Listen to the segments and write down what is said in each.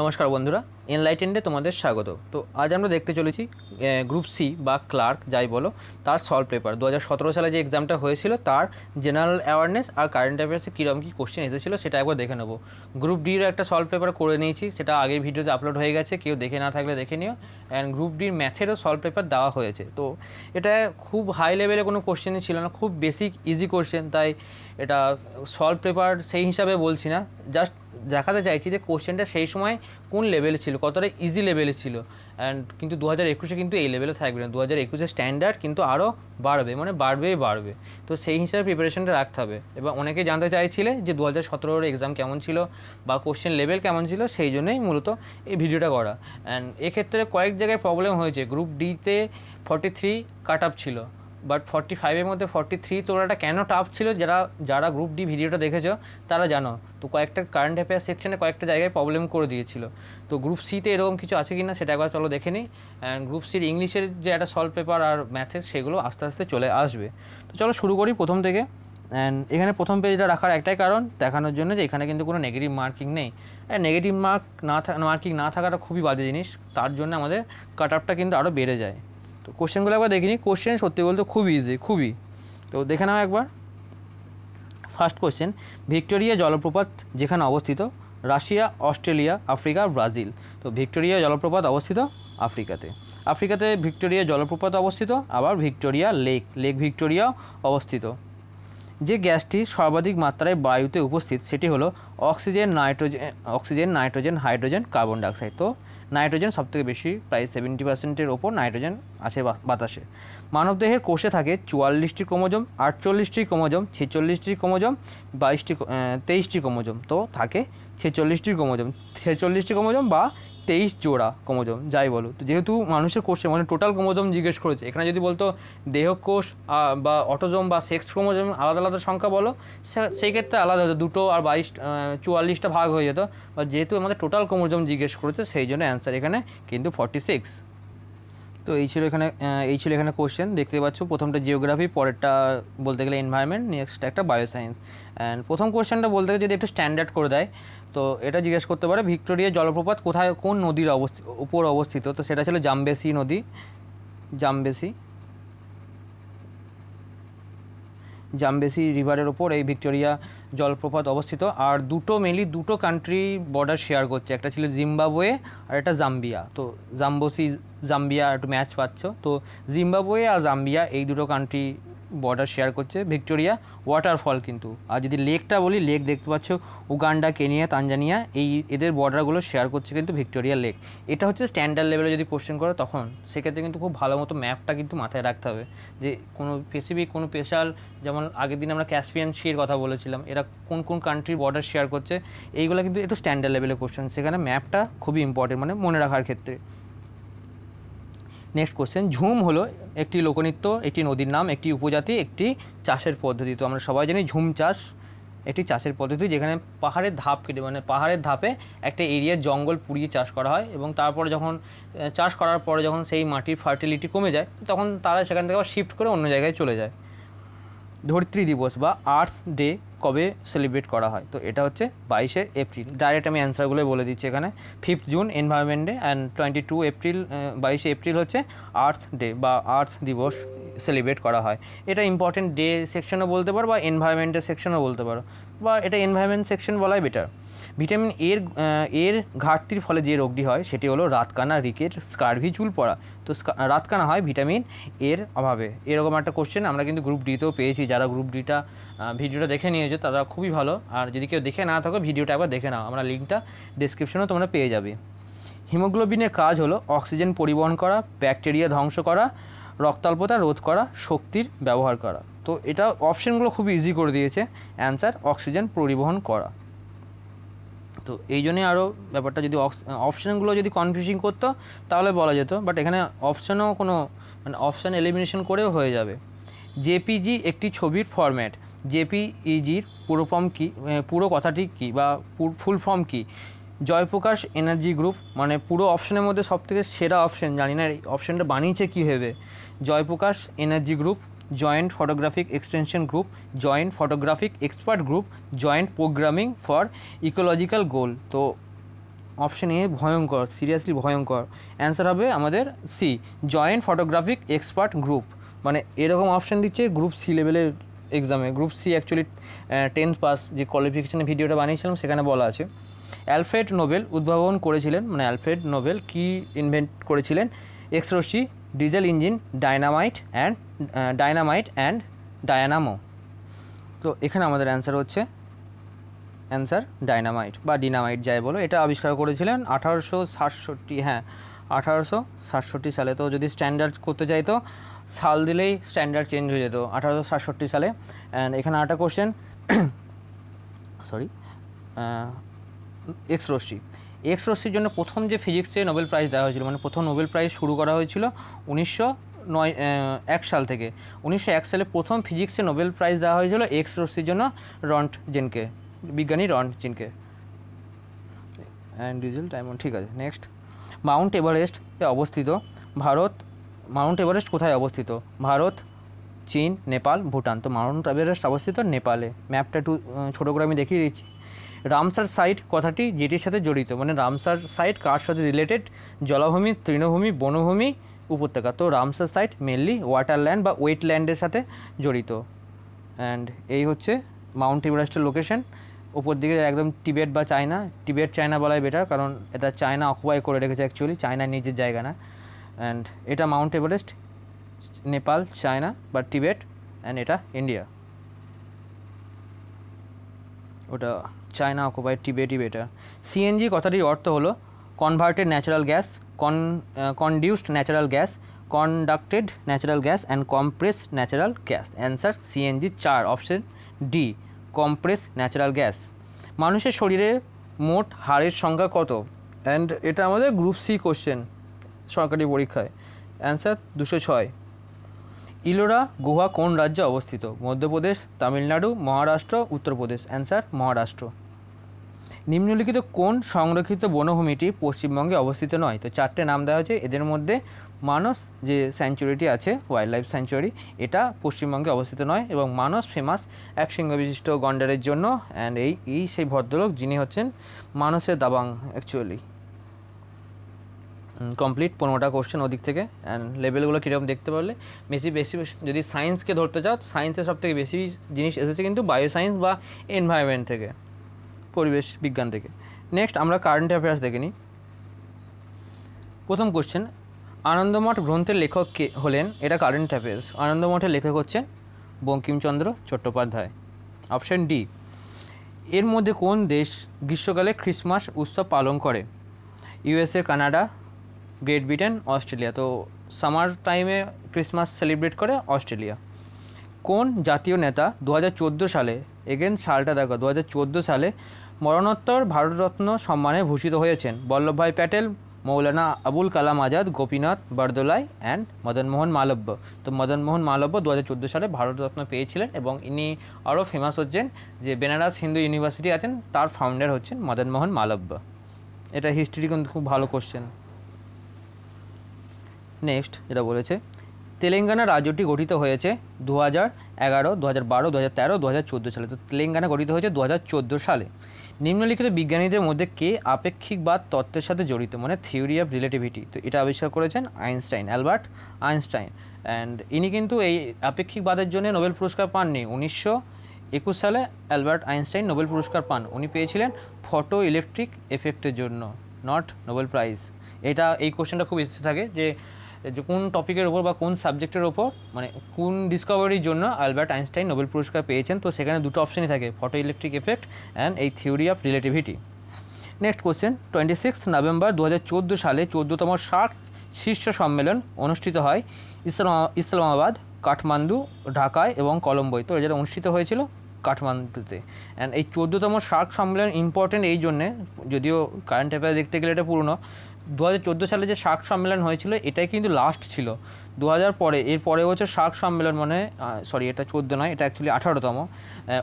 নমস্কার বন্ধুরা এনলাইটেন্ডে তোমাদের স্বাগত তো আজ আমরা দেখতে চলেছি গ্রুপ সি বা ক্লার্ক যাই বলো তার সলভ পেপার দু সালে যে এক্সামটা হয়েছিল তার জেনারেল অ্যাওয়ারনেস আর কারেন্ট অ্যাফেয়ার্সে কীরকম কী কোশ্চেন এসেছিলো সেটা একবার দেখে নেবো গ্রুপ ডির একটা সলভ পেপার করে নিয়েছি সেটা আগের ভিডিওতে আপলোড হয়ে গেছে কেউ দেখে না থাকলে দেখে নিও অ্যান্ড গ্রুপ ডির ম্যাথেরও সলভ পেপার দেওয়া হয়েছে তো এটা খুব হাই লেভেলে কোনো কোশ্চেনই ছিল না খুব বেসিক ইজি কোশ্চেন তাই এটা সলভ পেপার সেই হিসাবে বলছি না জাস্ট দেখাতে চাইছি যে কোশ্চেনটা সেই সময় কোন লেভেলে ছিল ছিল কতটা ইজি লেভেলে ছিল অ্যান্ড কিন্তু দু হাজার একুশে কিন্তু এই লেভেলে থাকবে না দু হাজার একুশে স্ট্যান্ডার্ড কিন্তু আরও বাড়বে মানে বাড়বেই বাড়বে তো সেই হিসাবে প্রিপারেশনটা রাখতে হবে এবার অনেকে জানতে চাইছিলে যে দু হাজার সতেরোর এক্সাম কেমন ছিল বা কোশ্চেন লেভেল কেমন ছিল সেই জন্যই মূলত এই ভিডিওটা করা অ্যান্ড এক্ষেত্রে কয়েক জায়গায় প্রবলেম হয়েছে গ্রুপ ডিতে ফর্টি থ্রি কাট আপ ছিল বাট ফর্টি ফাইভের মধ্যে ফর্টি থ্রি তোলাটা কেন টাফ ছিল যারা যারা গ্রুপ ডি ভিডিওটা দেখেছো তারা জানো তো কয়েকটা কারেন্ট অ্যাফেয়ার সেকশনে কয়েকটা জায়গায় প্রবলেম করে দিয়েছিল তো গ্রুপ সিতে এরকম কিছু আছে কি না সেটা একবার চলো দেখে নিই অ্যান্ড গ্রুপ সির ইংলিশের যে একটা সলভ পেপার আর ম্যাথের সেগুলো আস্তে আস্তে চলে আসবে তো চলো শুরু করি প্রথম থেকে অ্যান্ড এখানে প্রথম পেজটা রাখার একটাই কারণ দেখানোর জন্য যে এখানে কিন্তু কোনো নেগেটিভ মার্কিং নেই নেগেটিভ মার্ক না মার্কিং না থাকাটা খুবই বাজে জিনিস তার জন্য আমাদের কাট আপটা কিন্তু আরও বেড়ে যায় তো কোশ্চেনগুলো একবার দেখিনি কোশ্চেন সত্যি বলতে খুব ইজি খুবই তো দেখে নাও একবার ফার্স্ট কোশ্চেন ভিক্টোরিয়া জলপ্রপাত যেখানে অবস্থিত রাশিয়া অস্ট্রেলিয়া আফ্রিকা ব্রাজিল তো ভিক্টোরিয়া জলপ্রপাত অবস্থিত আফ্রিকাতে আফ্রিকাতে ভিক্টোরিয়া জলপ্রপাত অবস্থিত আবার ভিক্টোরিয়া লেক লেক ভিক্টোরিয়া অবস্থিত যে গ্যাসটি সর্বাধিক মাত্রায় বায়ুতে উপস্থিত সেটি হলো oxygen nitrogen oxygen nitrogen hydrogen carbon dioxide তো নাইট্রোজেন সবথেকে বেশি প্রায় সেভেন্টি পার্সেন্টের ওপর নাইট্রোজেন আছে বাতাসে মানবদেহের কোষে থাকে চুয়াল্লিশটি ক্রোমোজম আটচল্লিশটি ক্রোমোজম ছেচল্লিশটি ক্রোমোজোম বাইশটি তেইশটি ক্রোমোজম তো থাকে ছেচল্লিশটি ক্রোমোজম ছেচল্লিশটি ক্রোমোজম বা তেইশ জোড়া ক্রোমোজোম যাই বলো তো যেহেতু মানুষের কোষে মানে টোটাল ক্রোমোজোম জিজ্ঞেস করেছে এখানে যদি বলতো দেহ কোষ বা অটোজোম বা সেক্স ক্রোমোজোম আলাদা আলাদা সংখ্যা বলো সেই ক্ষেত্রে আলাদা হতো দুটো আর বাইশ চুয়াল্লিশটা ভাগ হয়ে যেত বা যেহেতু আমাদের টোটাল ক্রোমোজোম জিজ্ঞেস করেছে সেই জন্য অ্যান্সার এখানে কিন্তু ফর্টি সিক্স তো এই ছিল এখানে এই ছিল এখানে কোশ্চেন দেখতে পাচ্ছ প্রথমটা জিওগ্রাফি পরেরটা বলতে গেলে এনভায়রনমেন্ট নেক্সট একটা বায়োসায়েন্স অ্যান্ড প্রথম কোশ্চেনটা বলতে গেলে যদি একটু স্ট্যান্ডার্ড করে দেয় তো এটা জিজ্ঞেস করতে পারে ভিক্টোরিয়া জলপ্রপাত কোথায় কোন নদীর অবস্থি উপর অবস্থিত তো সেটা ছিল জাম্বেসি নদী জাম্বেসি জামবেসি রিভারের ওপর এই ভিক্টোরিয়া জলপ্রপাত অবস্থিত আর দুটো মেনলি দুটো কান্ট্রি বর্ডার শেয়ার করছে একটা ছিল জিম্বাবুয়ে আর একটা জাম্বিয়া তো জাম্বসি জাম্বিয়া একটু ম্যাচ পাচ্ছ তো জিম্বাবুয়ে আর জাম্বিয়া এই দুটো কান্ট্রি বর্ডার শেয়ার করছে ভিক্টোরিয়া ওয়াটারফল কিন্তু আর যদি লেকটা বলি লেক দেখতে পাচ্ছ উগান্ডা কেনিয়া তানজানিয়া এই এদের বর্ডারগুলো শেয়ার করছে কিন্তু ভিক্টোরিয়া লেক এটা হচ্ছে স্ট্যান্ডার্ড লেভেলে যদি কোশ্চেন করে তখন সেক্ষেত্রে কিন্তু খুব ভালো মতো ম্যাপটা কিন্তু মাথায় রাখতে হবে যে কোনো স্পেসিফিক কোনো স্পেশাল যেমন আগের দিন আমরা ক্যাসপিয়ান সির কথা বলেছিলাম এরা কোন কোন কান্ট্রির বর্ডার শেয়ার করছে এইগুলো কিন্তু একটু স্ট্যান্ডার্ড লেভেলে কোশ্চেন সেখানে ম্যাপটা খুবই ইম্পর্টেন্ট মানে মনে রাখার ক্ষেত্রে নেক্সট কোশ্চেন ঝুম হলো একটি লোকনৃত্য একটি নদীর নাম একটি উপজাতি একটি চাষের পদ্ধতি তো আমরা সবাই জানি ঝুম চাষ একটি চাষের পদ্ধতি যেখানে পাহাড়ের ধাপ কেটে মানে পাহাড়ের ধাপে একটা এরিয়ার জঙ্গল পুড়িয়ে চাষ করা হয় এবং তারপরে যখন চাষ করার পরে যখন সেই মাটির ফার্টিলিটি কমে যায় তখন তারা সেখান থেকে আবার শিফট করে অন্য জায়গায় চলে যায় ধরিত্রী দিবস বা আর্থ ডে কবে সেলিব্রেট করা হয় তো এটা হচ্ছে বাইশে এপ্রিল ডাইরেক্ট আমি অ্যান্সারগুলোই বলে দিচ্ছি এখানে fifth June environment day and twenty two April বাইশে এপ্রিল হচ্ছে আর্থ ডে বা আর্থ দিবস সেলিব্রেট করা হয় এটা ইম্পর্টেন্ট ডে সেকশনও বলতে পারো বা এনভায়রনমেন্টের সেকশনও বলতে পারো বা এটা এনভায়রনমেন্ট সেকশন বলাই বেটার ভিটামিন এর এর ঘাটতির ফলে যে রোগটি হয় সেটি হলো রাতকানা রিকেট স্কারভি চুল পড়া তো রাতকানা হয় ভিটামিন এর অভাবে এরকম একটা কোশ্চেন আমরা কিন্তু গ্রুপ ডিতেও পেয়েছি যারা গ্রুপ ডিটা ভিডিওটা দেখে নিয়েছে তারা খুবই ভালো আর যদি কেউ দেখে না থাকো ভিডিওটা একবার দেখে নাও আমরা লিঙ্কটা ডিসক্রিপশনেও তোমরা পেয়ে যাবে হিমোগ্লোবিনের কাজ হলো অক্সিজেন পরিবহন করা ব্যাকটেরিয়া ধ্বংস করা রক্তাল্পতা রোধ করা শক্তির ব্যবহার করা তো এটা অপশানগুলো খুব ইজি করে দিয়েছে অ্যান্সার অক্সিজেন পরিবহন করা তো এই জন্যে আরও ব্যাপারটা যদি অপশানগুলো যদি কনফিউজিং করতো তাহলে বলা যেত বাট এখানে অপশানও কোনো মানে অপশান এলিমিনেশন করেও হয়ে যাবে জেপিজি একটি ছবির ফরম্যাট জেপিইজির e পুরো ফর্ম কী পুরো কথাটি কী বা ফুল ফর্ম কী জয়প্রকাশ এনার্জি গ্রুপ মানে পুরো অপশনের মধ্যে সবথেকে সেরা অপশন জানি না এই অপশনটা বানিয়েছে হবে Jayprakash energy group joint photographic extension group joint photographic expert group joint programming for ecological goal তো অপশন এ ভয়ঙ্কর সিরিয়াসলি ভয়ঙ্কর অ্যান্সার হবে আমাদের C joint photographic expert group মানে এরকম অপশন দিচ্ছে গ্রুপ সি লেভেলের এক্সামে group C actually tenth pass যে কোয়ালিফিকেশানের ভিডিওটা বানিয়েছিলাম সেখানে বলা আছে অ্যালফ্রেড নোবেল উদ্ভাবন করেছিলেন মানে অ্যালফ্রেড নোবেল কি ইনভেন্ট করেছিলেন X ray diesel engine dynamite and dynamite and dynamo তো এখানে আমাদের অ্যান্সার হচ্ছে অ্যান্সার ডায়নামাইট বা ডিনামাইট যাই বলো এটা আবিষ্কার করেছিলেন আঠারোশো সাতষট্টি হ্যাঁ আঠারোশো সাতষট্টি সালে তো যদি স্ট্যান্ডার্ড করতে চাই তো সাল দিলেই স্ট্যান্ডার্ড চেঞ্জ হয়ে যেত আঠারোশো সাতষট্টি সালে অ্যান্ড এখানে আরেকটা কোশ্চেন সরি এক্স রশ্মি এক্স রশ্মির জন্য প্রথম যে ফিজিক্সে নোবেল প্রাইজ দেওয়া হয়েছিল মানে প্রথম নোবেল প্রাইজ শুরু করা হয়েছিল উনিশশো নয় এক সাল থেকে উনিশশো এক সালে প্রথম ফিজিক্সে নোবেল প্রাইজ দেওয়া হয়েছিল এক্স রশ্মির জন্য রন্ট জিনকে বিজ্ঞানী রন্ট জিনকে অ্যান্ড ডিজেল ডায়মন্ড ঠিক আছে নেক্সট মাউন্ট এভারেস্টে অবস্থিত ভারত মাউন্ট এভারেস্ট কোথায় অবস্থিত ভারত চীন নেপাল ভুটান তো মাউন্ট এভারেস্ট অবস্থিত নেপালে ম্যাপটা একটু ছোটো করে আমি দেখিয়ে দিচ্ছি রামসার সাইট কথাটি যেটির সাথে জড়িত মানে রামসার সাইট কার সাথে রিলেটেড জলাভূমি তৃণভূমি বনভূমি উপত্যকা তো রামসার সাইট মেনলি ওয়াটারল্যান্ড বা ওয়েটল্যান্ডের সাথে জড়িত অ্যান্ড এই হচ্ছে মাউন্ট এভারেস্টের লোকেশন উপর দিকে একদম টিবেট বা চায়না টিবেট চায়না বলাই বেটার কারণ এটা চায়না অকুপাই করে রেখেছে অ্যাকচুয়ালি চায়না নিজের জায়গা না অ্যান্ড এটা মাউন্ট এভারেস্ট নেপাল চায়না বা টিবেট অ্যান্ড এটা ইন্ডিয়া ওটা China occupy Tibet better CNG কথাটির অর্থ হলো converted natural gas con conduced natural gas conducted natural gas and compress natural gas answer CNG চার option D compress natural gas মানুষের শরীরে মোট হাড়ের সংখ্যা কত অ্যান্ড এটা আমাদের গ্রুপ সি কোশ্চেন সরকারি পরীক্ষায় অ্যান্সার দুশো ছয় ইলোরা গুহা কোন রাজ্যে অবস্থিত মধ্যপ্রদেশ তামিলনাড়ু মহারাষ্ট্র উত্তরপ্রদেশ অ্যান্সার মহারাষ্ট্র নিম্নলিখিত কোন সংরক্ষিত বনভূমিটি পশ্চিমবঙ্গে অবস্থিত নয় তো চারটে নাম দেওয়া হয়েছে এদের মধ্যে মানস যে স্যাঞ্চুরিটি আছে ওয়াইল্ড লাইফ স্যাঞ্চুরি এটা পশ্চিমবঙ্গে অবস্থিত নয় এবং মানস ফেমাস এক সিংহ বিশিষ্ট গন্ডারের জন্য অ্যান্ড এই এই সেই ভদ্রলোক যিনি হচ্ছেন মানসের দাবাং অ্যাকচুয়ালি কমপ্লিট পনেরোটা কোশ্চেন ওদিক থেকে অ্যান্ড লেভেলগুলো কীরকম দেখতে পারলে বেশি বেশি যদি সায়েন্সকে ধরতে চাও সায়েন্সের সব থেকে বেশি জিনিস এসেছে কিন্তু বায়ো সায়েন্স বা এনভায়রনমেন্ট থেকে পরিবেশ বিজ্ঞান থেকে নেক্সট আমরা কারেন্ট অ্যাফেয়ার্স দেখে নিই প্রথম কোশ্চেন আনন্দমঠ গ্রন্থের লেখক কে হলেন এটা কারেন্ট অ্যাফেয়ার্স আনন্দমঠের লেখক হচ্ছেন বঙ্কিমচন্দ্র চট্টোপাধ্যায় অপশান ডি এর মধ্যে কোন দেশ গ্রীষ্মকালে খ্রিসমাস উৎসব পালন করে USA Canada Great Britain Australia তো সামার টাইমে ক্রিসমাস সেলিব্রেট করে অস্ট্রেলিয়া কোন জাতীয় নেতা দু সালে এগেন সালটা দেখো দু সালে মরণোত্তর ভারতরত্ন সম্মানে ভূষিত হয়েছেন বল্লভভাই প্যাটেল মৌলানা আবুল কালাম আজাদ গোপীনাথ বরদোলাই অ্যান্ড মদনমোহন মালব্য তো মদনমোহন মালব্য দু হাজার চোদ্দো সালে ভারতরত্ন পেয়েছিলেন এবং ইনি আরও ফেমাস হচ্ছেন যে বেনারস হিন্দু ইউনিভার্সিটি আছেন তার ফাউন্ডার হচ্ছেন মদনমোহন মালব্য এটা হিস্ট্রি কিন্তু খুব ভালো কোশ্চেন নেক্সট যেটা বলেছে তেলেঙ্গানা রাজ্যটি গঠিত হয়েছে দু হাজার এগারো দু হাজার বারো দু হাজার তেরো দু হাজার চোদ্দো সালে তো তেলেঙ্গানা গঠিত হয়েছে দু হাজার চোদ্দো সালে নিম্নলিখিত বিজ্ঞানীদের মধ্যে কে আপেক্ষিকবাদ তত্ত্বের সাথে জড়িত মানে থিওরি অফ রিলেটিভিটি তো এটা আবিষ্কার করেছেন আইনস্টাইন অ্যালবার্ট আইনস্টাইন অ্যান্ড ইনি কিন্তু এই আপেক্ষিকবাদের জন্য নোবেল পুরস্কার পাননি উনিশশো একুশ সালে অ্যালবার্ট আইনস্টাইন নোবেল পুরস্কার পান উনি পেয়েছিলেন ফটো ইলেকট্রিক এফেক্টের জন্য নট নোবেল প্রাইজ এটা এই কোশ্চেনটা খুব ইচ্ছে থাকে যে যে কোন টপিকের ওপর বা কোন সাবজেক্টের ওপর মানে কোন ডিসকভারির জন্য আলবার্ট আইনস্টাইন নোবেল পুরস্কার পেয়েছেন তো সেখানে দুটো অপশনই থাকে ফটো ইলেকট্রিক এফেক্ট অ্যান্ড এই theory of relativity next question twenty six November দু সালে চোদ্দতম শার্ক শীর্ষ সম্মেলন অনুষ্ঠিত হয় ইসলাম ইসলামাবাদ কাঠমান্ডু ঢাকায় এবং কলম্বোয় তো যেটা অনুষ্ঠিত হয়েছিল কাঠমান্ডুতে অ্যান্ড এই চোদ্দোতম সার্ক সম্মেলন ইম্পর্টেন্ট এই জন্যে যদিও কারেন্ট অ্যাফেয়ার দেখতে গেলে এটা পুরনো দু সালে যে সার্ক সম্মেলন হয়েছিল এটাই কিন্তু লাস্ট ছিল দু পরে এর পরের বছর সার্ক সম্মেলন মানে সরি এটা চোদ্দ নয় এটা অ্যাকচুয়ালি আঠারোতম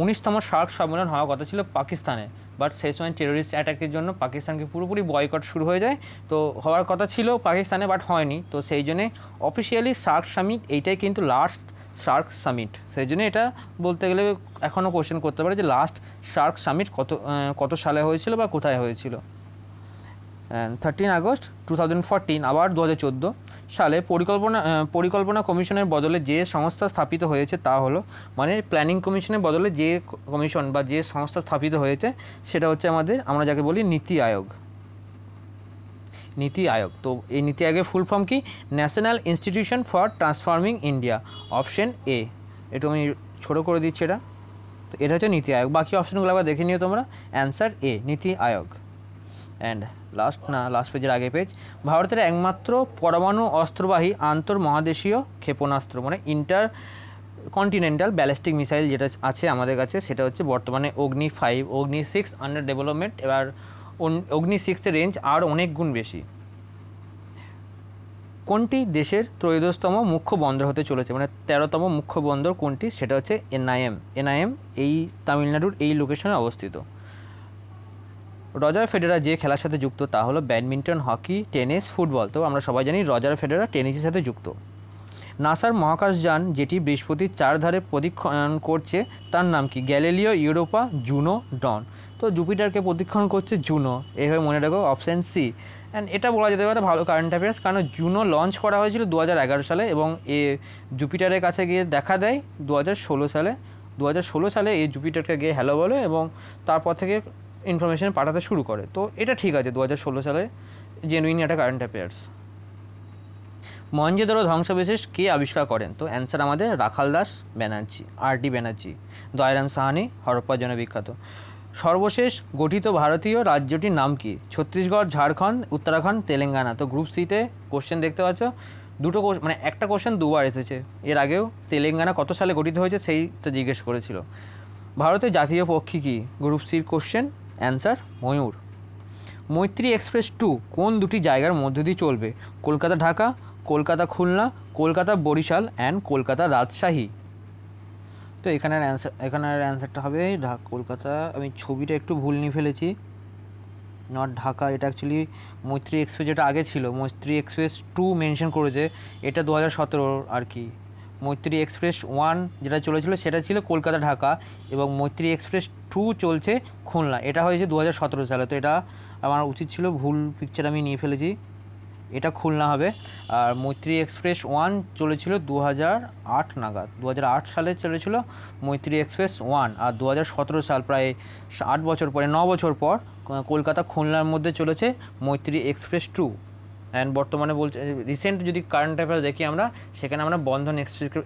উনিশতম সার্ক সম্মেলন হওয়ার কথা ছিল পাকিস্তানে বাট সেই সময় টেরোরিস্ট অ্যাটাকের জন্য পাকিস্তানকে পুরোপুরি বয়কট শুরু হয়ে যায় তো হওয়ার কথা ছিল পাকিস্তানে বাট হয়নি তো সেই জন্যে অফিসিয়ালি সার্ক সামিট এইটাই কিন্তু লাস্ট সার্ক সামিট সেই জন্য এটা বলতে গেলে এখনও কোশ্চেন করতে পারে যে লাস্ট সার্ক সামিট কত কত সালে হয়েছিল বা কোথায় হয়েছিল থার্টিন আগস্ট টু থাউজেন্ড আবার দু হাজার সালে পরিকল্পনা পরিকল্পনা কমিশনের বদলে যে সংস্থা স্থাপিত হয়েছে তা হলো মানে প্ল্যানিং কমিশনের বদলে যে কমিশন বা যে সংস্থা স্থাপিত হয়েছে সেটা হচ্ছে আমাদের আমরা যাকে বলি নীতি আয়োগ নীতি আয়োগ তো এই নীতি আয়োগের ফুল ফর্ম কি national institution for transforming India option A একটু আমি ছোটো করে দিচ্ছি এটা তো এটা হচ্ছে নীতি আয়োগ বাকি অপশনগুলো আবার দেখে নিও তোমরা answer A NITI Aayog and last না লাস্ট পেজের আগে পেজ ভারতের একমাত্র পরমাণু অস্ত্রবাহী আন্তর্মহাদেশীয় ক্ষেপণাস্ত্র মানে ইন্টার কন্টিনেন্টাল ব্যালিস্টিক মিসাইল যেটা আছে আমাদের কাছে সেটা হচ্ছে বর্তমানে অগ্নি ফাইভ অগ্নি সিক্স আন্ডার ডেভেলপমেন্ট এবার অগ্নি সিক্সের রেঞ্জ আর অনেক গুণ বেশি কোনটি দেশের ত্রয়োদশতম মুখ্য বন্দর হতে চলেছে মানে তেরোতম মুখ্য বন্দর কোনটি সেটা হচ্ছে এনআইএম এনআইএম এই তামিলনাড়ুর এই লোকেশনে অবস্থিত রজার ফেডেরা যে খেলার সাথে যুক্ত তা হলো ব্যাডমিন্টন হকি টেনিস ফুটবল তো আমরা সবাই জানি রজার ফেডেরা টেনিসের সাথে যুক্ত নাসার মহাকাশযান যেটি বৃহস্পতির চারধারে প্রদীক্ষণ করছে তার নাম কি গ্যালেলিও ইউরোপা জুনো ডন তো জুপিটারকে প্রদীক্ষণ করছে জুনো এভাবে মনে রাখো অপশান সি অ্যান্ড এটা বলা যেতে পারে ভালো কারেন্ট অ্যাফেয়ার্স কারণ জুনো লঞ্চ করা হয়েছিল দু সালে এবং এ জুপিটারের কাছে গিয়ে দেখা দেয় দু সালে দু সালে এই জুপিটারকে গিয়ে হ্যালো বলে এবং তারপর থেকে ইনফরমেশান পাঠাতে শুরু করে তো এটা ঠিক আছে দু সালে জেনুইন একটা কারেন্ট অ্যাফেয়ার্স মহেঞ্জোদারো ধ্বংসবিশেষ কে আবিষ্কার করেন তো অ্যান্সার আমাদের রাখাল দাস ব্যানার্জি আর ডি ব্যানার্জি দয়ারাম সাহানি হরপ্পার জন্য বিখ্যাত সর্বশেষ গঠিত ভারতীয় রাজ্যটির নাম কি ছত্তিশগড় ঝাড়খণ্ড উত্তরাখণ্ড তেলেঙ্গানা তো গ্রুপ সিতে কোশ্চেন দেখতে পাচ্ছ দুটো মানে একটা কোশ্চেন দুবার এসেছে এর আগেও তেলেঙ্গানা কত সালে গঠিত হয়েছে তো জিজ্ঞেস করেছিল ভারতের জাতীয় পক্ষী কি গ্রুপ সির কোশ্চেন অ্যান্সার ময়ূর মৈত্রী এক্সপ্রেস টু কোন দুটি জায়গার মধ্য দিয়ে চলবে কলকাতা ঢাকা কলকাতা খুলনা কলকাতা বরিশাল অ্যান্ড কলকাতা রাজশাহী তো এখানের অ্যান্সার এখানের অ্যান্সারটা হবে কলকাতা আমি ছবিটা একটু ভুল নিয়ে ফেলেছি নট ঢাকা এটা অ্যাকচুয়ালি মৈত্রী এক্সপ্রেস যেটা আগে ছিল মৈত্রী এক্সপ্রেস টু মেনশন করেছে এটা দু হাজার সতেরোর আর কি মৈত্রী এক্সপ্রেস ওয়ান যেটা চলেছিল সেটা ছিল কলকাতা ঢাকা এবং মৈত্রী এক্সপ্রেস টু চলছে খুলনা এটা হয়েছে দু সালে তো এটা আমার উচিত ছিল ভুল পিকচার আমি নিয়ে ফেলেছি এটা খুলনা হবে আর মৈত্রী এক্সপ্রেস ওয়ান চলেছিল দু আট নাগাদ দু সালে চলেছিল মৈত্রী এক্সপ্রেস ওয়ান আর দু সাল প্রায় আট বছর পরে ন বছর পর কলকাতা খুলনার মধ্যে চলেছে মৈত্রী এক্সপ্রেস টু অ্যান্ড বর্তমানে বলছে রিসেন্ট যদি কারেন্ট অ্যাফেয়ার্স দেখি আমরা সেখানে আমরা বন্ধন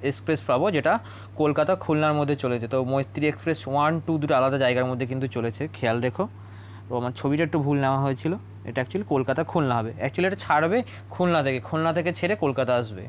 এক্সপ্রেস পাবো যেটা কলকাতা খুলনার মধ্যে চলেছে তো মৈত্রী এক্সপ্রেস ওয়ান টু দুটো আলাদা জায়গার মধ্যে কিন্তু চলেছে খেয়াল রেখো তো আমার ছবিটা একটু ভুল নেওয়া হয়েছিল এটা অ্যাকচুয়ালি কলকাতা খুলনা হবে অ্যাকচুয়ালি এটা ছাড়বে খুলনা থেকে খুলনা থেকে ছেড়ে কলকাতা আসবে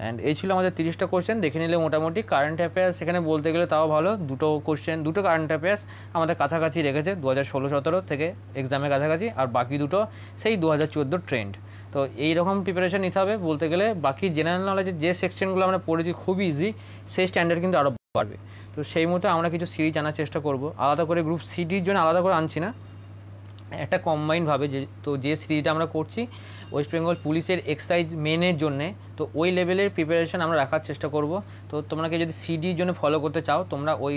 অ্যান্ড এই ছিল আমাদের তিরিশটা কোশ্চেন দেখে নিলে মোটামুটি কারেন্ট অ্যাফেয়ার্স সেখানে বলতে গেলে তাও ভালো দুটো কোশ্চেন দুটো কারেন্ট অ্যাফেয়ার্স আমাদের কাছাকাছি রেখেছে দু হাজার ষোলো সতেরো থেকে এক্সামের কাছাকাছি আর বাকি দুটো সেই দু হাজার চোদ্দোর ট্রেন্ড তো এই রকম প্রিপারেশন নিতে হবে বলতে গেলে বাকি জেনারেল নলেজের যে সেকশনগুলো আমরা পড়েছি খুবই ইজি সেই স্ট্যান্ডার্ড কিন্তু আরও বাড়বে তো সেই মতো আমরা কিছু সিরিজ আনার চেষ্টা করব আলাদা করে গ্রুপ সিটির জন্য আলাদা করে আনছি না একটা কম্বাইন্ডভাবে যে তো যে সিরিজটা আমরা করছি ওয়েস্ট বেঙ্গল পুলিশের এক্সাইজ মেনের জন্য তো ওই লেভেলের প্রিপারেশন আমরা রাখার চেষ্টা করব তো তোমাকে যদি সিডির জন্য ফলো করতে চাও তোমরা ওই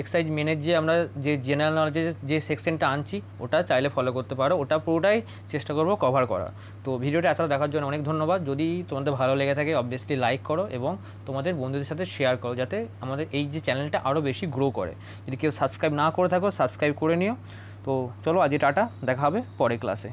এক্সাইজ মেনের যে আমরা যে জেনারেল নলেজের যে সেকশনটা আনছি ওটা চাইলে ফলো করতে পারো ওটা পুরোটাই চেষ্টা করব কভার করার তো ভিডিওটা এছাড়া দেখার জন্য অনেক ধন্যবাদ যদি তোমাদের ভালো লেগে থাকে অবভিয়াসলি লাইক করো এবং তোমাদের বন্ধুদের সাথে শেয়ার করো যাতে আমাদের এই যে চ্যানেলটা আরও বেশি গ্রো করে যদি কেউ সাবস্ক্রাইব না করে থাকো সাবস্ক্রাইব করে নিও তো চলো আজকে টাটা দেখা হবে পরে ক্লাসে